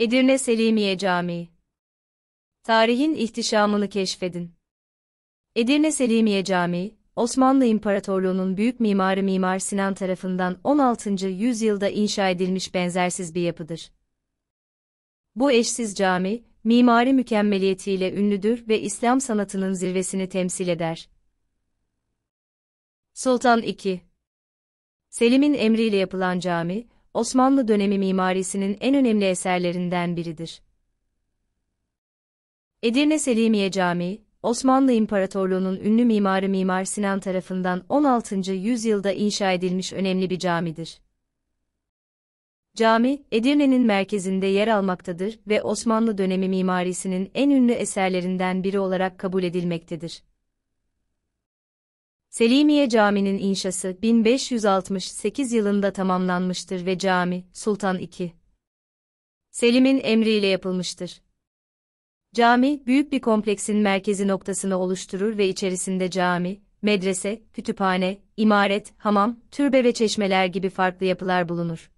Edirne Selimiye Camii Tarihin ihtişamını keşfedin. Edirne Selimiye Camii, Osmanlı İmparatorluğu'nun büyük mimarı Mimar Sinan tarafından 16. yüzyılda inşa edilmiş benzersiz bir yapıdır. Bu eşsiz cami, mimari mükemmeliyetiyle ünlüdür ve İslam sanatının zirvesini temsil eder. Sultan II. Selim'in emriyle yapılan cami, Osmanlı dönemi mimarisinin en önemli eserlerinden biridir. Edirne Selimiye Camii, Osmanlı İmparatorluğu'nun ünlü mimarı Mimar Sinan tarafından 16. yüzyılda inşa edilmiş önemli bir camidir. Cami, Edirne'nin merkezinde yer almaktadır ve Osmanlı dönemi mimarisinin en ünlü eserlerinden biri olarak kabul edilmektedir. Selimiye Camii'nin inşası 1568 yılında tamamlanmıştır ve cami, Sultan II. Selim'in emriyle yapılmıştır. Cami, büyük bir kompleksin merkezi noktasını oluşturur ve içerisinde cami, medrese, kütüphane, imaret, hamam, türbe ve çeşmeler gibi farklı yapılar bulunur.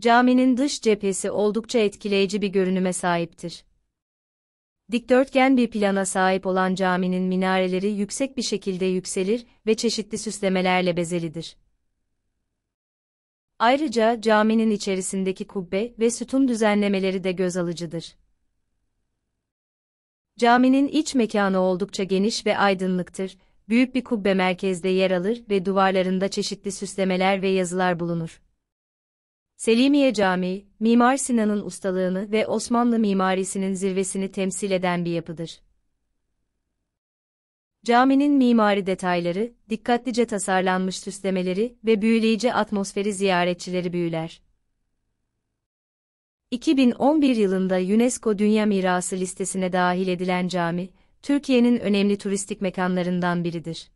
Caminin dış cephesi oldukça etkileyici bir görünüme sahiptir. Dikdörtgen bir plana sahip olan caminin minareleri yüksek bir şekilde yükselir ve çeşitli süslemelerle bezelidir. Ayrıca caminin içerisindeki kubbe ve sütun düzenlemeleri de göz alıcıdır. Caminin iç mekanı oldukça geniş ve aydınlıktır. Büyük bir kubbe merkezde yer alır ve duvarlarında çeşitli süslemeler ve yazılar bulunur. Selimiye Camii, Mimar Sinan'ın ustalığını ve Osmanlı mimarisinin zirvesini temsil eden bir yapıdır. Caminin mimari detayları, dikkatlice tasarlanmış süslemeleri ve büyüleyici atmosferi ziyaretçileri büyüler. 2011 yılında UNESCO Dünya Mirası listesine dahil edilen cami, Türkiye'nin önemli turistik mekanlarından biridir.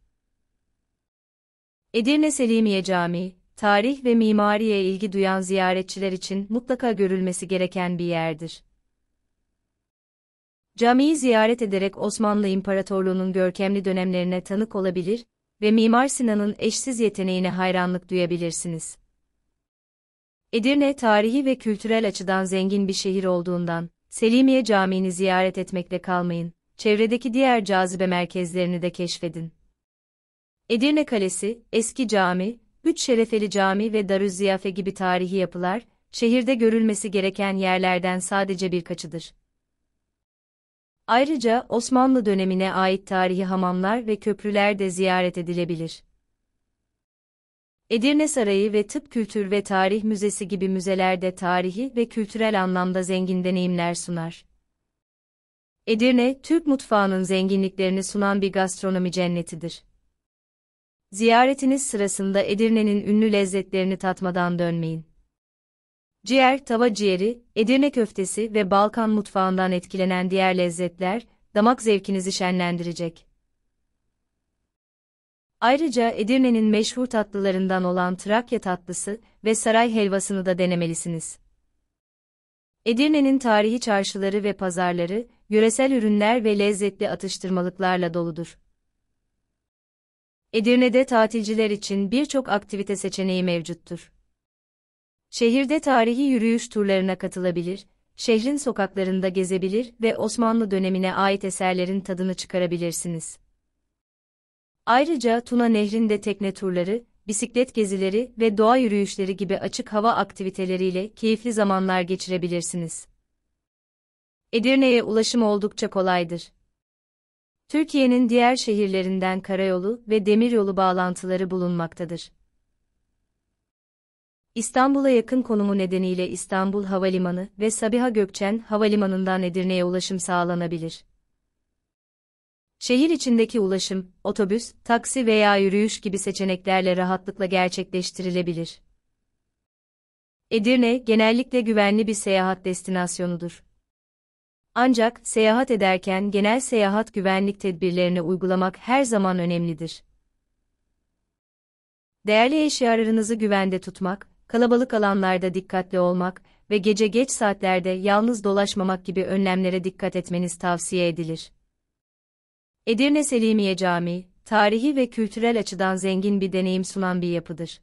Edirne Selimiye Camii, tarih ve mimariye ilgi duyan ziyaretçiler için mutlaka görülmesi gereken bir yerdir. Camiyi ziyaret ederek Osmanlı İmparatorluğu'nun görkemli dönemlerine tanık olabilir ve Mimar Sinan'ın eşsiz yeteneğine hayranlık duyabilirsiniz. Edirne tarihi ve kültürel açıdan zengin bir şehir olduğundan, Selimiye Camii'ni ziyaret etmekle kalmayın, çevredeki diğer cazibe merkezlerini de keşfedin. Edirne Kalesi, Eski Cami, Üç Şerefeli Cami ve Darüzziyafe gibi tarihi yapılar, şehirde görülmesi gereken yerlerden sadece birkaçıdır. Ayrıca Osmanlı dönemine ait tarihi hamamlar ve köprüler de ziyaret edilebilir. Edirne Sarayı ve Tıp Kültür ve Tarih Müzesi gibi müzelerde tarihi ve kültürel anlamda zengin deneyimler sunar. Edirne, Türk mutfağının zenginliklerini sunan bir gastronomi cennetidir. Ziyaretiniz sırasında Edirne'nin ünlü lezzetlerini tatmadan dönmeyin. Ciğer, tava ciğeri, Edirne köftesi ve Balkan mutfağından etkilenen diğer lezzetler, damak zevkinizi şenlendirecek. Ayrıca Edirne'nin meşhur tatlılarından olan Trakya tatlısı ve saray helvasını da denemelisiniz. Edirne'nin tarihi çarşıları ve pazarları, yöresel ürünler ve lezzetli atıştırmalıklarla doludur. Edirne'de tatilciler için birçok aktivite seçeneği mevcuttur. Şehirde tarihi yürüyüş turlarına katılabilir, şehrin sokaklarında gezebilir ve Osmanlı dönemine ait eserlerin tadını çıkarabilirsiniz. Ayrıca Tuna Nehri'nde tekne turları, bisiklet gezileri ve doğa yürüyüşleri gibi açık hava aktiviteleriyle keyifli zamanlar geçirebilirsiniz. Edirne'ye ulaşım oldukça kolaydır. Türkiye'nin diğer şehirlerinden karayolu ve demiryolu bağlantıları bulunmaktadır. İstanbul'a yakın konumu nedeniyle İstanbul Havalimanı ve Sabiha Gökçen Havalimanı'ndan Edirne'ye ulaşım sağlanabilir. Şehir içindeki ulaşım, otobüs, taksi veya yürüyüş gibi seçeneklerle rahatlıkla gerçekleştirilebilir. Edirne genellikle güvenli bir seyahat destinasyonudur. Ancak seyahat ederken genel seyahat güvenlik tedbirlerini uygulamak her zaman önemlidir. Değerli eşyalarınızı güvende tutmak, kalabalık alanlarda dikkatli olmak ve gece geç saatlerde yalnız dolaşmamak gibi önlemlere dikkat etmeniz tavsiye edilir. Edirne Selimiye Camii, tarihi ve kültürel açıdan zengin bir deneyim sunan bir yapıdır.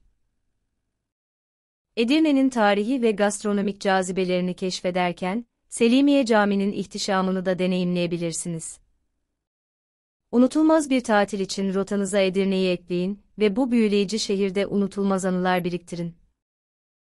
Edirne'nin tarihi ve gastronomik cazibelerini keşfederken, Selimiye Camii'nin ihtişamını da deneyimleyebilirsiniz. Unutulmaz bir tatil için rotanıza Edirne'yi ekleyin ve bu büyüleyici şehirde unutulmaz anılar biriktirin.